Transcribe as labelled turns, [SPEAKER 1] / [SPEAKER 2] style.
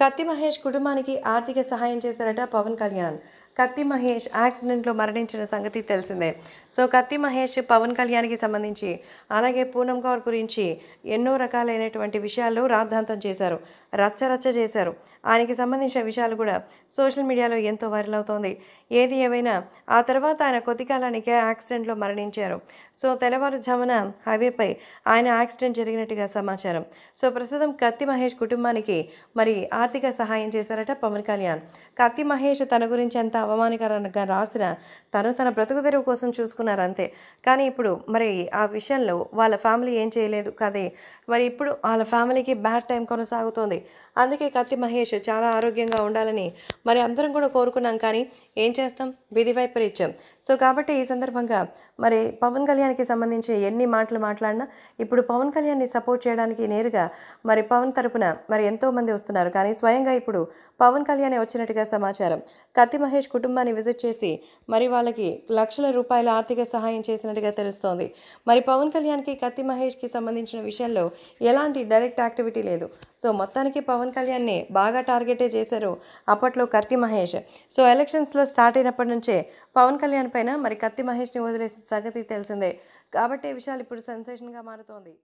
[SPEAKER 1] కత్తి మహేష్ కుటుంబానికి ఆర్థిక సహాయం చేశారట పవన్ కళ్యాణ్ కత్తి మహేష్ యాక్సిడెంట్లో మరణించిన సంగతి తెలిసిందే సో కత్తి మహేష్ పవన్ కళ్యాణ్కి సంబంధించి అలాగే పూనం కౌర్ గురించి ఎన్నో రకాలైనటువంటి విషయాల్లో రాద్ధాంతం చేశారు రచ్చరచ్చ చేశారు ఆయనకి సంబంధించిన విషయాలు కూడా సోషల్ మీడియాలో ఎంతో వైరల్ అవుతోంది ఏది ఏమైనా ఆ తర్వాత ఆయన కొద్ది కాలానికే యాక్సిడెంట్లో మరణించారు సో తెల్లవారుజామున హైవేపై ఆయన యాక్సిడెంట్ జరిగినట్టుగా సమాచారం సో ప్రస్తుతం కత్తి మహేష్ కుటుంబానికి మరి ఆర్థిక సహాయం చేశారట పవన్ కళ్యాణ్ కత్తి మహేష్ తన గురించి ఎంత అవమానకరంగా రాసిన తను తన బ్రతుకు తెరువు కోసం చూసుకున్నారు అంతే కానీ ఇప్పుడు మరి ఆ విషయంలో వాళ్ళ ఫ్యామిలీ ఏం చేయలేదు కదే మరి ఇప్పుడు వాళ్ళ ఫ్యామిలీకి బ్యాడ్ టైం కొనసాగుతోంది అందుకే కత్తి మహేష్ చాలా ఆరోగ్యంగా ఉండాలని మరి అందరం కూడా కోరుకున్నాం కానీ ఏం చేస్తాం విధి వైపరీత్యం సో కాబట్టి ఈ సందర్భంగా మరి పవన్ కళ్యాణ్కి సంబంధించి ఎన్ని మాటలు మాట్లాడినా ఇప్పుడు పవన్ కళ్యాణ్ని సపోర్ట్ చేయడానికి నేరుగా మరి పవన్ తరపున మరి ఎంతోమంది వస్తున్నారు కానీ స్వయంగా ఇప్పుడు పవన్ కళ్యాణ్ వచ్చినట్టుగా సమాచారం కత్తి మహేష్ కుటుంబాన్ని విజిట్ చేసి మరి వాళ్ళకి లక్షల రూపాయల ఆర్థిక సహాయం చేసినట్టుగా తెలుస్తోంది మరి పవన్ కళ్యాణ్కి కత్తి మహేష్కి సంబంధించిన విషయంలో ఎలాంటి డైరెక్ట్ యాక్టివిటీ లేదు సో మొత్తానికి పవన్ కళ్యాణ్ని బాగా టార్గెటే చేశారు అప్పట్లో కత్తి మహేష్ సో ఎలక్షన్స్లో స్టార్ట్ అయినప్పటి నుంచే పవన్ కళ్యాణ్ పైన మరి కత్తి మహేష్ని వదిలేసిన సంగతి తెలిసిందే కాబట్టి విషయాలు ఇప్పుడు సెన్సేషన్గా మారుతోంది